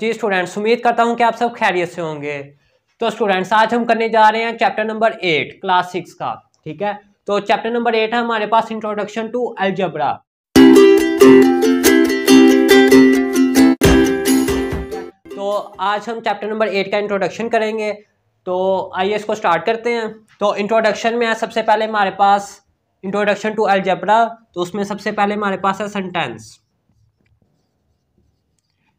जी students उम्मीद करता हूँ कि आप सब खैरियत से होंगे तो स्टूडेंट्स आज हम करने जा रहे हैं chapter number eight class six का ठीक है तो चैप्टर नंबर एट है हमारे पास इंट्रोडक्शन टू अलजबरा तो आज हम चैप्टर नंबर एट का इंट्रोडक्शन करेंगे तो आइए इसको स्टार्ट करते हैं तो इंट्रोडक्शन में है सबसे पहले हमारे पास इंट्रोडक्शन टू अलजबरा तो उसमें सबसे पहले हमारे पास है सेंटेंस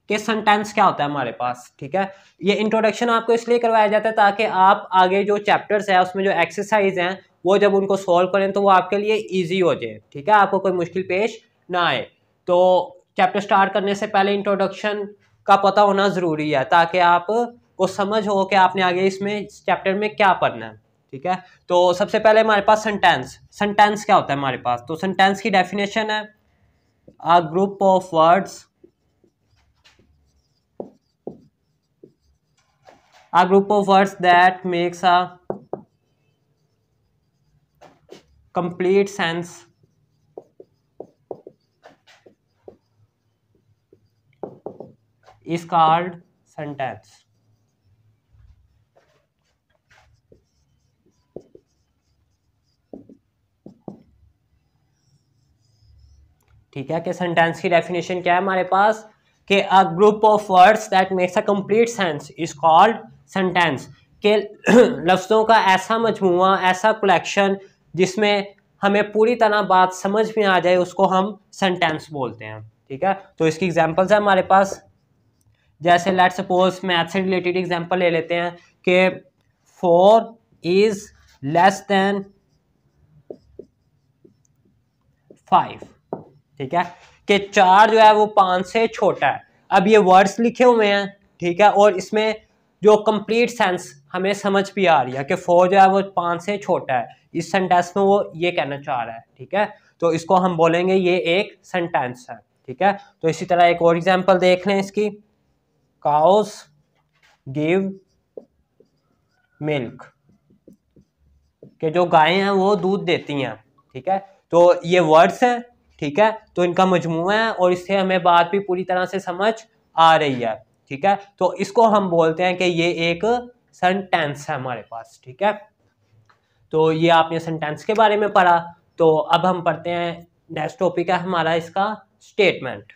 कि सेंटेंस क्या होता है हमारे पास ठीक है ये इंट्रोडक्शन आपको इसलिए करवाया जाता है ताकि आप आगे जो चैप्टर्स है उसमें जो एक्सरसाइज हैं वो जब उनको सॉल्व करें तो वो आपके लिए ईजी हो जाए ठीक है आपको कोई मुश्किल पेश ना आए तो चैप्टर स्टार्ट करने से पहले इंट्रोडक्शन का पता होना ज़रूरी है ताकि आप को समझ हो कि आपने आगे इसमें इस चैप्टर में क्या पढ़ना है ठीक है तो सबसे पहले हमारे पास सेंटेंस सेंटेंस क्या होता है हमारे पास तो सेंटेंस की डेफिनेशन है a group of words a group of words that makes a complete sense is called sentence ठीक है कि सेंटेंस की डेफिनेशन क्या है हमारे पास कि a group of words that makes a complete sense is called sentence के लफ्ज़ों का ऐसा मजमुआ ऐसा कलेक्शन जिसमें हमें पूरी तरह बात समझ में आ जाए उसको हम सेंटेंस बोलते हैं ठीक है तो इसकी एग्जांपल्स है हमारे पास जैसे लेट सपोज मैथ से रिलेटेड एग्जांपल ले लेते हैं कि four is less than five ठीक है कि चार जो है वो पाँच से छोटा है अब ये वर्ड्स लिखे हुए हैं ठीक है और इसमें जो कंप्लीट सेंस हमें समझ भी आ रही है कि फोर जो है वो पाँच से छोटा है इस सेंटेंस में वो ये कहना चाह रहा है ठीक है तो इसको हम बोलेंगे ये एक सेंटेंस है ठीक है तो इसी तरह एक और एग्जाम्पल देख लें इसकी काउस गिव मिल्क के जो गायें हैं वो दूध देती हैं ठीक है तो ये वर्ड्स हैं ठीक है तो इनका मजमू है और इससे हमें बात भी पूरी तरह से समझ आ रही है ठीक है तो इसको हम बोलते हैं कि ये एक सेंटेंस है हमारे पास ठीक है तो ये आपने सेंटेंस के बारे में पढ़ा तो अब हम पढ़ते हैं नेक्स्ट टॉपिक है हमारा इसका स्टेटमेंट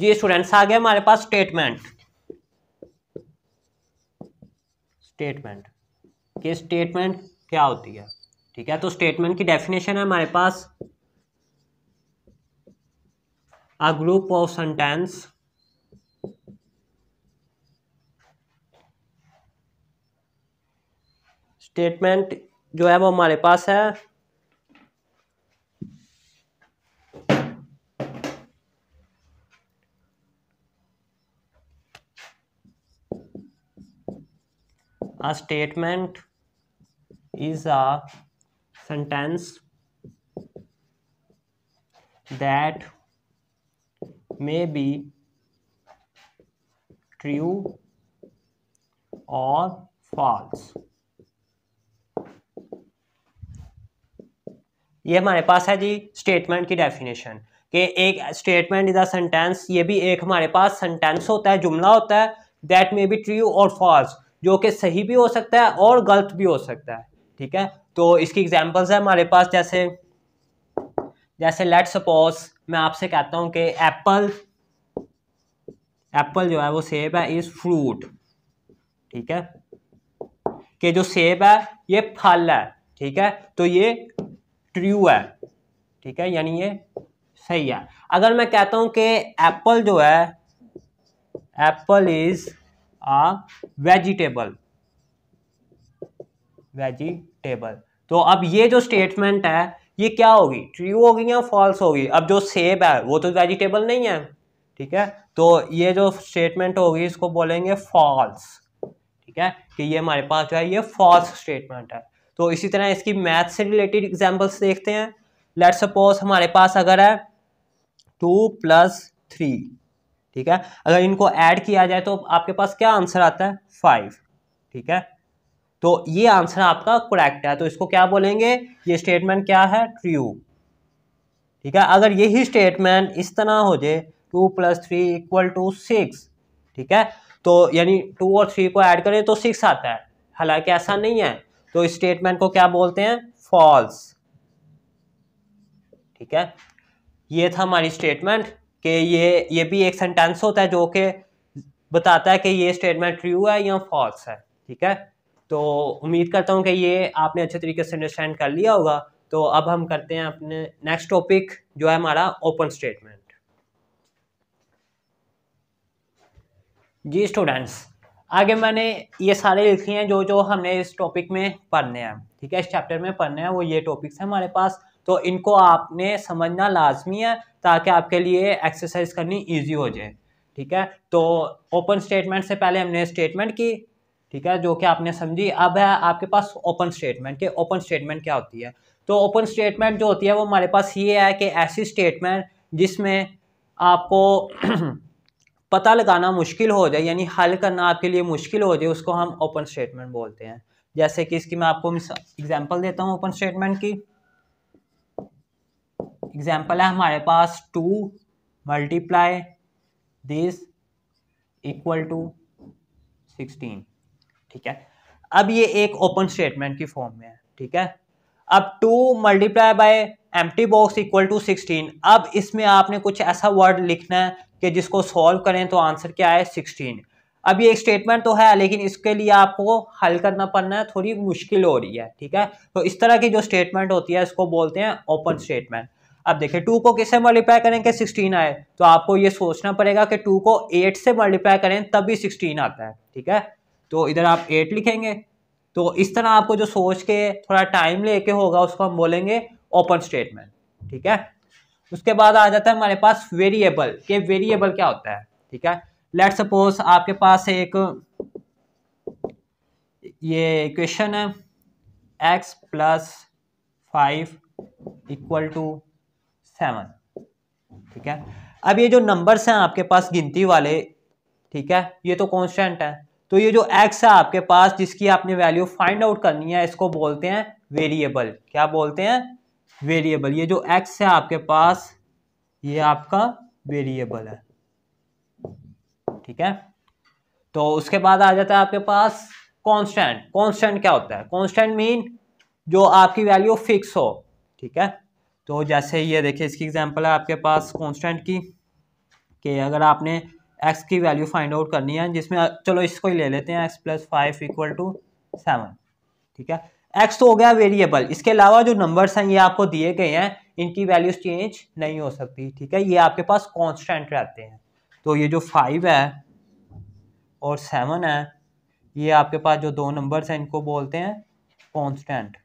जी स्टूडेंट्स आ गए हमारे पास स्टेटमेंट स्टेटमेंट के स्टेटमेंट क्या होती है ठीक है तो स्टेटमेंट की डेफिनेशन है हमारे पास a group of sentence statement जो है वो हमारे पास है a statement is a sentence that may be true or false ये हमारे पास है जी स्टेटमेंट की डेफिनेशन कि एक स्टेटमेंट इज सेंटेंस ये भी एक हमारे पास सेंटेंस होता है जुमला होता है दैट मे बी ट्रू और फॉल्स जो कि सही भी हो सकता है और गलत भी हो सकता है ठीक है तो इसकी एग्जांपल्स है हमारे पास जैसे जैसे लेट सपोज मैं आपसे कहता हूँ कि एप्पल एप्पल जो है वो सेब है इज़ फ्रूट ठीक है कि जो सेब है ये फल है ठीक है तो ये ट्रू है ठीक है यानी ये सही है अगर मैं कहता हूँ कि एप्पल जो है apple is a vegetable vegetable तो अब ये जो स्टेटमेंट है ये क्या होगी ट्रू होगी या फॉल्स होगी अब जो सेब है वो तो वेजिटेबल नहीं है ठीक है तो ये जो स्टेटमेंट होगी इसको बोलेंगे फॉल्स ठीक है कि ये हमारे पास जो है ये फॉल्स स्टेटमेंट है तो इसी तरह इसकी मैथ से रिलेटेड एग्जाम्पल्स देखते हैं लेट सपोज हमारे पास अगर है टू प्लस थ्री ठीक है अगर इनको ऐड किया जाए तो आपके पास क्या आंसर आता है फाइव ठीक है तो ये आंसर आपका करेक्ट है तो इसको क्या बोलेंगे ये स्टेटमेंट क्या है ट्रू ठीक है अगर यही स्टेटमेंट इस तरह हो जाए two plus three equal to six ठीक है तो यानी टू और थ्री को ऐड करें तो सिक्स आता है हालांकि ऐसा नहीं है तो इस स्टेटमेंट को क्या बोलते हैं फॉल्स ठीक है ये था हमारी स्टेटमेंट कि ये ये भी एक सेंटेंस होता है जो कि बताता है कि ये स्टेटमेंट ट्रू है या फॉल्स है ठीक है तो उम्मीद करता हूँ कि ये आपने अच्छे तरीके से अंडरस्टैंड कर लिया होगा तो अब हम करते हैं अपने नेक्स्ट टॉपिक जो है हमारा ओपन स्टेटमेंट जी स्टूडेंट्स आगे मैंने ये सारे लिखे हैं जो जो हमने इस टॉपिक में पढ़ने हैं ठीक है इस चैप्टर में पढ़ने हैं वो ये टॉपिक्स हैं हमारे पास तो इनको आपने समझना लाजमी है ताकि आपके लिए एक्सरसाइज करनी ईजी हो जाए ठीक है तो ओपन स्टेटमेंट से पहले हमने स्टेटमेंट की ठीक है जो कि आपने समझी अब है आपके पास ओपन स्टेटमेंट के ओपन स्टेटमेंट क्या होती है तो ओपन स्टेटमेंट जो होती है वो हमारे पास ये है कि ऐसी स्टेटमेंट जिसमें आपको पता लगाना मुश्किल हो जाए यानी हल करना आपके लिए मुश्किल हो जाए उसको हम ओपन स्टेटमेंट बोलते हैं जैसे कि इसकी मैं आपको एग्जाम्पल देता हूँ ओपन स्टेटमेंट की एग्जाम्पल है हमारे पास two multiply this equal to sixteen ठीक है अब ये एक ओपन स्टेटमेंट की फॉर्म में है ठीक है अब two multiply by empty box equal to sixteen अब इसमें आपने कुछ ऐसा वर्ड लिखना है कि जिसको सॉल्व करें तो आंसर क्या है सिक्सटीन अब ये एक स्टेटमेंट तो है लेकिन इसके लिए आपको हल करना पड़ना है थोड़ी मुश्किल हो रही है ठीक है तो इस तरह की जो स्टेटमेंट होती है इसको बोलते हैं ओपन स्टेटमेंट अब देखिए टू को किससे मल्टीप्लाई करें कि सिक्सटीन आए तो आपको ये सोचना पड़ेगा कि टू को एट से मल्टीप्लाई करें तब भी सिक्सटीन आता है ठीक है तो इधर आप एट लिखेंगे तो इस तरह आपको जो सोच के थोड़ा टाइम लेके होगा उसको हम बोलेंगे ओपन स्टेटमेंट ठीक है उसके बाद आ जाता है हमारे पास वेरिएबल के वेरिएबल क्या होता है ठीक है लेट सपोज आपके पास एक ये इक्वेशन है X plus five equal to seven ठीक है अब ये जो नंबर्स हैं आपके पास गिनती वाले ठीक है ये तो कॉन्स्टेंट है तो ये जो एक्स है आपके पास जिसकी आपने वैल्यू फाइंड आउट करनी है इसको बोलते हैं वेरिएबल क्या बोलते हैं वेरिएबल ये जो एक्स है आपके पास ये आपका वेरिएबल है ठीक है तो उसके बाद आ जाता है आपके पास कांस्टेंट कांस्टेंट क्या होता है कांस्टेंट मीन जो आपकी वैल्यू फिक्स हो ठीक है तो जैसे ये देखिए इसकी एग्जांपल है आपके पास कांस्टेंट की कि अगर आपने एक्स की वैल्यू फाइंड आउट करनी है जिसमें चलो इसको ही ले लेते हैं X plus five equal to seven ठीक है एक्स तो हो गया वेरिएबल इसके अलावा जो नंबर्स हैं ये आपको दिए गए हैं इनकी वैल्यूज चेंज नहीं हो सकती ठीक है ये आपके पास कॉन्स्टेंट रहते हैं तो ये जो फाइव है और सेवन है ये आपके पास जो दो नंबर्स हैं इनको बोलते हैं कॉन्स्टेंट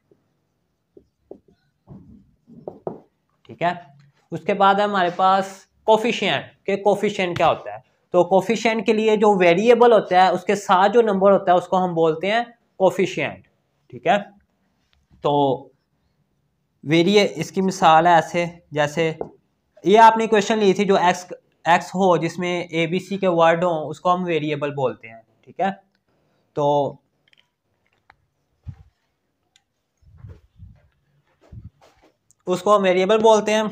ठीक है उसके बाद है हमारे पास कोफिशियंट के कोफिशियंट क्या होता है तो कोफिशेंट के लिए जो वेरिएबल होता है उसके साथ जो नंबर होता है उसको हम बोलते हैं कोफिशेंट ठीक है तो वेरिए इसकी मिसाल है ऐसे जैसे ये आपने क्वेश्चन ली थी जो एक्स एक्स हो जिसमें ए बी सी के वर्ड हों उसको हम वेरिएबल बोलते हैं ठीक है तो उसको हम वेरिएबल बोलते हैं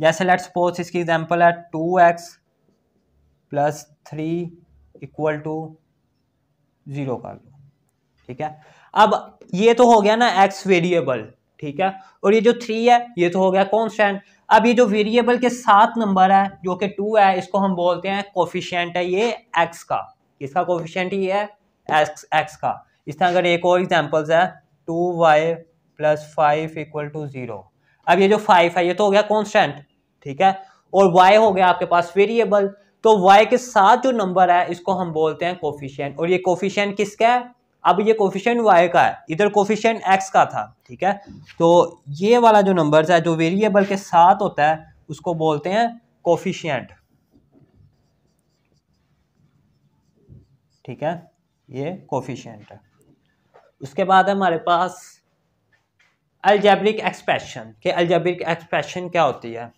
जैसे लेट्स सपोज इसकी एग्जांपल है two X plus three equal to zero कर लो ठीक है अब ये तो हो गया ना एक्स वेरिएबल ठीक है और ये जो थ्री है ये तो हो गया कॉन्स्टेंट अब ये जो वेरिएबल के सात नंबर है जो कि टू है इसको हम बोलते हैं कोफिशियंट है ये एक्स का इसका कोफिशियंट ये है एक्स एक्स का इस तरह अगर एक और एग्जाम्पल्स है two Y plus five equal to zero अब ये जो फाइव है ये तो हो गया कॉन्स्टेंट ठीक है और वाई हो गया आपके पास वेरिएबल तो y के साथ जो नंबर है इसको हम बोलते हैं कोफिशियंट और ये कोफिशियंट किसका है अब ये कोफिशियंट y का है इधर कोफिशियंट x का था ठीक है तो ये वाला जो नंबर है जो वेरिएबल के साथ होता है उसको बोलते हैं कोफिशियंट ठीक है ये कोफिशियंट है उसके बाद है हमारे पास अल्जेब्रिक एक्सप्रेशन के अल्जेब्रिक एक्सप्रेशन क्या होती है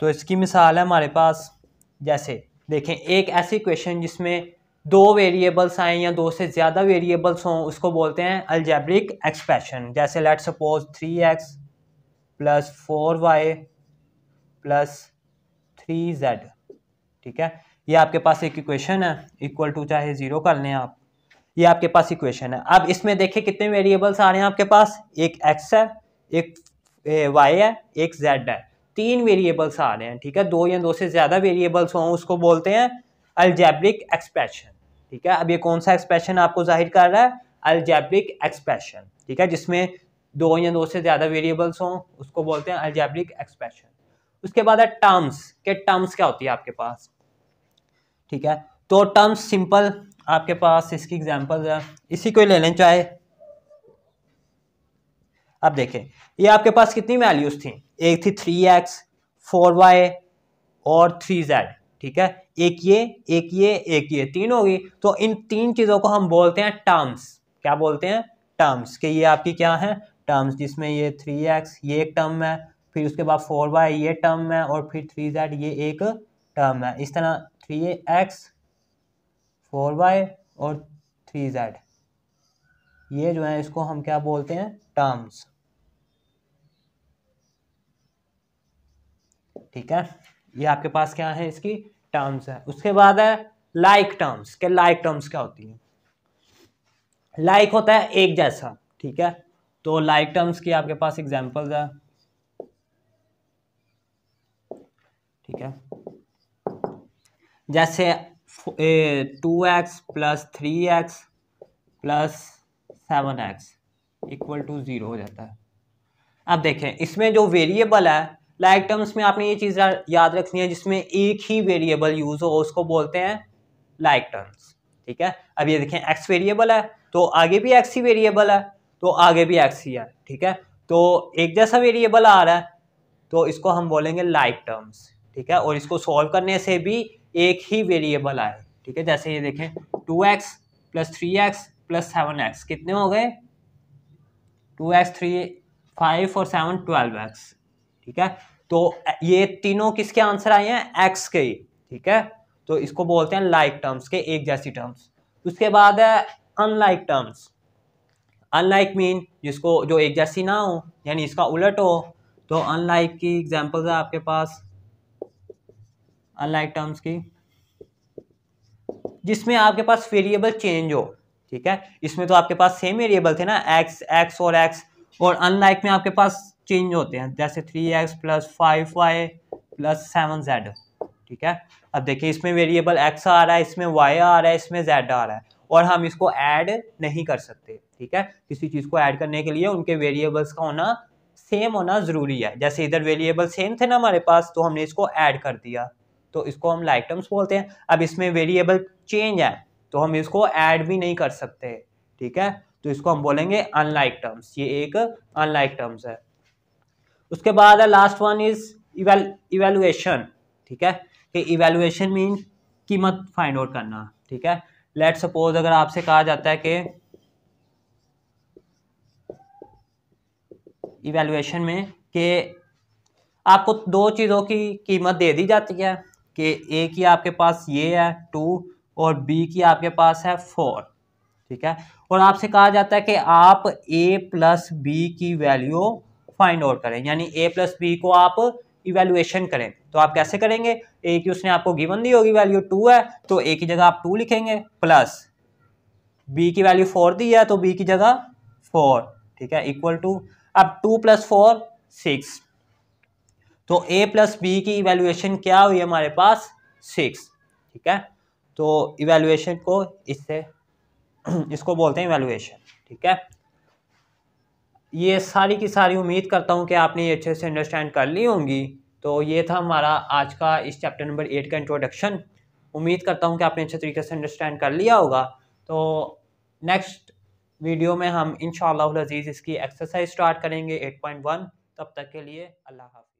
तो इसकी मिसाल है हमारे पास जैसे देखें एक ऐसी क्वेश्चन जिसमें दो वेरिएबल्स आए या दो से ज़्यादा वेरिएबल्स हों उसको बोलते हैं अलजैब्रिक एक्सप्रेशन जैसे let suppose three X plus four Y plus three Z ठीक है ये आपके पास एक इक्वेशन है इक्वल टू चाहे ज़ीरो कर लें आप ये आपके पास इक्वेशन है अब इसमें देखिए कितने वेरिएबल्स आ रहे हैं आपके पास एक एक्स है एक वाई है एक जेड है तीन वेरिएबल्स आ रहे हैं ठीक है दो या दो से ज़्यादा वेरिएबल्स हों उसको बोलते हैं अल्जैब्रिक एक्सप्रेशन ठीक है अब ये कौन सा एक्सप्रेशन आपको जाहिर कर रहा है अल्जैब्रिक एक्सप्रेशन ठीक है जिसमें दो या दो से ज़्यादा वेरिएबल्स हों उसको बोलते हैं अल्जैब्रिक एक्सप्रेशन उसके बाद है टर्म्स के टर्म्स क्या होती है आपके पास ठीक है तो टर्म्स सिंपल आपके पास इसकी एग्जाम्पल है इसी को ले लें चाहे अब देखें ये आपके पास कितनी वैल्यूज़ थी एक थी थ्री एक्स फोर वाई और थ्री जेड ठीक है एक ये एक ये एक ये तीन होगी तो इन तीन चीज़ों को हम बोलते हैं टर्म्स क्या बोलते हैं टर्म्स के ये आपकी क्या है टर्म्स जिसमें ये थ्री एक्स ये एक टर्म है फिर उसके बाद फोर वाई ये टर्म है और फिर थ्री जेड ये एक टर्म है इस तरह थ्री एक्स फोर वाई और थ्री जेड ये जो है इसको हम क्या बोलते हैं टर्म्स ठीक है ये आपके पास क्या है इसकी टर्म्स है उसके बाद है लाइक टर्म्स के लाइक टर्म्स क्या होती है लाइक होता है एक जैसा ठीक है तो लाइक टर्म्स की आपके पास एग्जाम्पल है ठीक है जैसे two X plus three X plus seven X equal to zero हो जाता है अब देखें इसमें जो वेरिएबल है लाइक like टर्म्स में आपने ये चीज़ याद रखनी है जिसमें एक ही वेरिएबल यूज़ हो उसको बोलते हैं लाइक like टर्म्स ठीक है अब ये देखें एक्स वेरिएबल है तो आगे भी एक्स ही वेरिएबल है तो आगे भी एक्स ही है ठीक है तो एक जैसा वेरिएबल आ रहा है तो इसको हम बोलेंगे लाइक like टर्म्स ठीक है और इसको सॉल्व करने से भी एक ही वेरिएबल आए ठीक है जैसे ये देखें two X plus three X plus seven X कितने हो गए टू एक्स थ्री फाइव और सेवन ट्वेल्व एक्स ठीक है तो ये तीनों किसके आंसर आए हैं एक्स के ठीक है तो इसको बोलते हैं लाइक टर्म्स के एक जैसी टर्म्स उसके बाद है अनलाइक टर्म्स अनलाइक मीन जिसको जो एक जैसी ना हो यानी इसका उलट हो तो अनलाइक की एग्जांपल्स है आपके पास अनलाइक टर्म्स की जिसमें आपके पास वेरिएबल चेंज हो ठीक है इसमें तो आपके पास सेम वेरिएबल थे ना एक्स एक्स और एक्स और अनलाइक में आपके पास चेंज होते हैं जैसे three X plus five Y plus seven Z ठीक है अब देखिए इसमें वेरिएबल एक्स आ रहा है इसमें वाई आ रहा है इसमें जेड आ रहा है और हम इसको ऐड नहीं कर सकते ठीक है किसी चीज़ को ऐड करने के लिए उनके वेरिएबल्स का होना सेम होना ज़रूरी है जैसे इधर वेरिएबल सेम थे ना हमारे पास तो हमने इसको ऐड कर दिया तो इसको हम लाइक टर्म्स बोलते हैं अब इसमें वेरिएबल चेंज है तो हम इसको ऐड भी नहीं कर सकते ठीक है तो इसको हम बोलेंगे अनलाइक टर्म्स ये एक अनलाइक टर्म्स है उसके बाद है लास्ट वन इज इवेलुएशन ठीक है कि इवेलुएशन मीन कीमत फाइंड आउट करना ठीक है लेट सपोज अगर आपसे कहा जाता है कि इवेलुएशन में कि आपको दो चीज़ों की कीमत दे दी जाती है कि ए की आपके पास ये है टू और बी की आपके पास है फोर ठीक है और आपसे कहा जाता है कि आप ए प्लस बी की वैल्यू फाइंड आउट करें यानी ए प्लस बी को आप इवेल्युएशन करें तो आप कैसे करेंगे ए की उसने आपको गिवन दी होगी वैल्यू टू है तो ए की जगह आप टू लिखेंगे प्लस बी की वैल्यू फोर दी है तो बी की जगह फोर ठीक है इक्वल टू अब टू प्लस फोर सिक्स तो ए प्लस बी की इवेल्युएशन क्या हुई हमारे पास सिक्स ठीक है तो इवेल्युएशन को इससे इसको बोलते हैं इवेल्युएशन ठीक है ये सारी की सारी उम्मीद करता हूँ कि आपने ये अच्छे से अंडरस्टैंड कर ली होंगी तो ये था हमारा आज का इस चैप्टर नंबर एट का इंट्रोडक्शन उम्मीद करता हूँ कि आपने अच्छे तरीके से अंडरस्टैंड कर लिया होगा तो नेक्स्ट वीडियो में हम इन अज़ीज़ इसकी एक्सरसाइज स्टार्ट करेंगे 8.1 तब तक के लिए अल्लाह हाफ